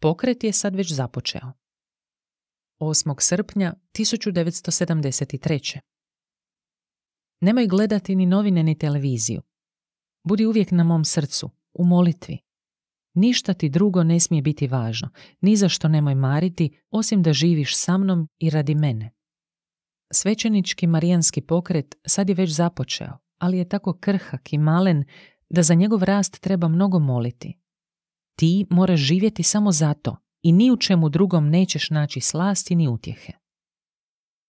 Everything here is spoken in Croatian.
Pokret je sad već započeo. 8. srpnja 1973. Nemoj gledati ni novine ni televiziju. Budi uvijek na mom srcu, u molitvi. Ništa ti drugo ne smije biti važno, ni za što nemoj mariti, osim da živiš sa mnom i radi mene. Svećenički marijanski pokret sad je već započeo, ali je tako krhak i malen da za njegov rast treba mnogo moliti, ti moraš živjeti samo zato i ni u čemu drugom nećeš naći slasti ni utjehe.